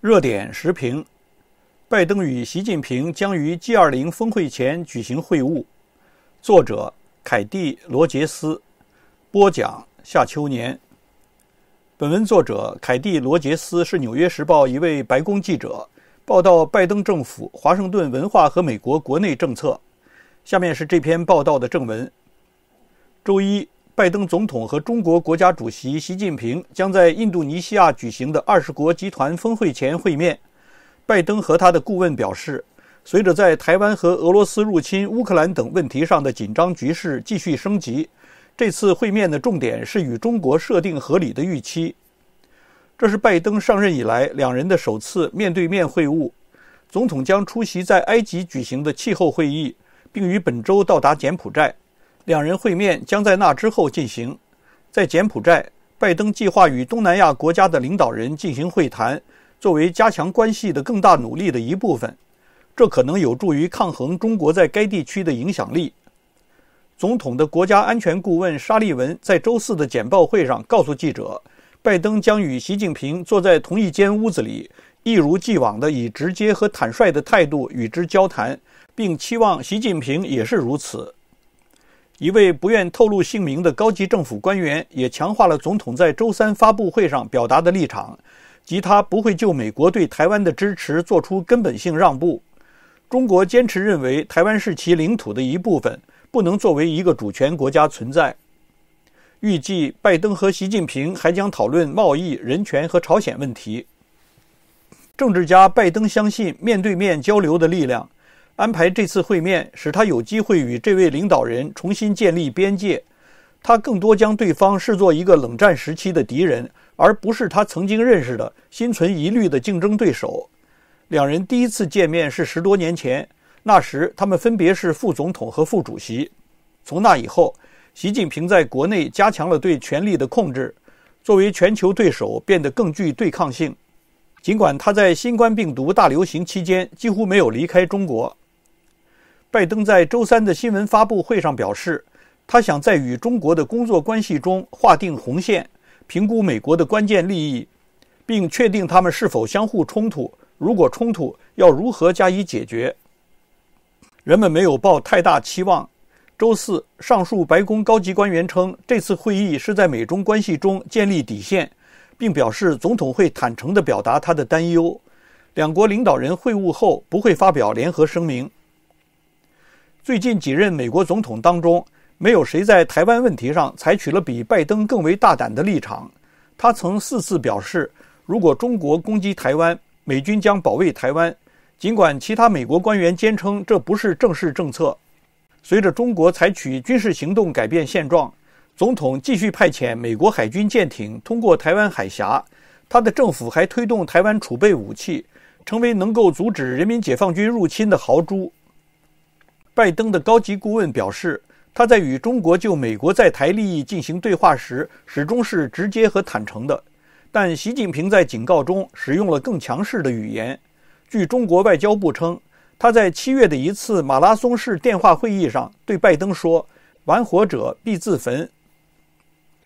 热点时评：拜登与习近平将于 G 二零峰会前举行会晤。作者：凯蒂·罗杰斯。播讲：夏秋年。本文作者凯蒂·罗杰斯是《纽约时报》一位白宫记者，报道拜登政府、华盛顿文化和美国国内政策。下面是这篇报道的正文。周一。拜登总统和中国国家主席习近平将在印度尼西亚举行的二十国集团峰会前会面。拜登和他的顾问表示，随着在台湾和俄罗斯入侵乌克兰等问题上的紧张局势继续升级，这次会面的重点是与中国设定合理的预期。这是拜登上任以来两人的首次面对面会晤。总统将出席在埃及举行的气候会议，并于本周到达柬埔寨。两人会面将在那之后进行。在柬埔寨，拜登计划与东南亚国家的领导人进行会谈，作为加强关系的更大努力的一部分。这可能有助于抗衡中国在该地区的影响力。总统的国家安全顾问沙利文在周四的简报会上告诉记者，拜登将与习近平坐在同一间屋子里，一如既往地以直接和坦率的态度与之交谈，并期望习近平也是如此。一位不愿透露姓名的高级政府官员也强化了总统在周三发布会上表达的立场，即他不会就美国对台湾的支持做出根本性让步。中国坚持认为台湾是其领土的一部分，不能作为一个主权国家存在。预计拜登和习近平还将讨论贸易、人权和朝鲜问题。政治家拜登相信面对面交流的力量。安排这次会面，使他有机会与这位领导人重新建立边界。他更多将对方视作一个冷战时期的敌人，而不是他曾经认识的、心存疑虑的竞争对手。两人第一次见面是十多年前，那时他们分别是副总统和副主席。从那以后，习近平在国内加强了对权力的控制，作为全球对手变得更具对抗性。尽管他在新冠病毒大流行期间几乎没有离开中国。拜登在周三的新闻发布会上表示，他想在与中国的工作关系中划定红线，评估美国的关键利益，并确定他们是否相互冲突。如果冲突，要如何加以解决？人们没有抱太大期望。周四，上述白宫高级官员称，这次会议是在美中关系中建立底线，并表示总统会坦诚地表达他的担忧。两国领导人会晤后不会发表联合声明。最近几任美国总统当中，没有谁在台湾问题上采取了比拜登更为大胆的立场。他曾四次表示，如果中国攻击台湾，美军将保卫台湾。尽管其他美国官员坚称这不是正式政策，随着中国采取军事行动改变现状，总统继续派遣美国海军舰艇通过台湾海峡。他的政府还推动台湾储备武器，成为能够阻止人民解放军入侵的豪猪。拜登的高级顾问表示，他在与中国就美国在台利益进行对话时，始终是直接和坦诚的。但习近平在警告中使用了更强势的语言。据中国外交部称，他在七月的一次马拉松式电话会议上对拜登说：“玩火者必自焚。”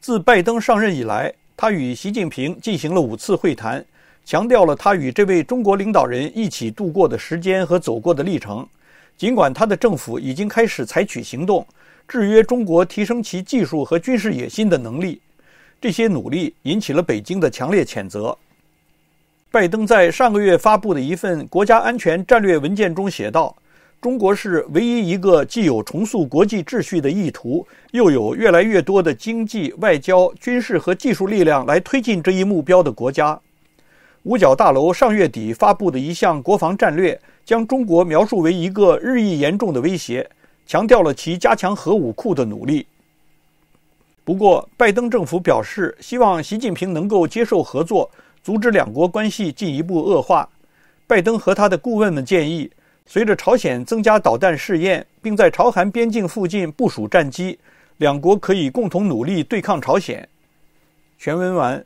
自拜登上任以来，他与习近平进行了五次会谈，强调了他与这位中国领导人一起度过的时间和走过的历程。尽管他的政府已经开始采取行动，制约中国提升其技术和军事野心的能力，这些努力引起了北京的强烈谴责。拜登在上个月发布的一份国家安全战略文件中写道：“中国是唯一一个既有重塑国际秩序的意图，又有越来越多的经济、外交、军事和技术力量来推进这一目标的国家。”五角大楼上月底发布的一项国防战略。将中国描述为一个日益严重的威胁，强调了其加强核武库的努力。不过，拜登政府表示希望习近平能够接受合作，阻止两国关系进一步恶化。拜登和他的顾问们建议，随着朝鲜增加导弹试验，并在朝韩边境附近部署战机，两国可以共同努力对抗朝鲜。全文完。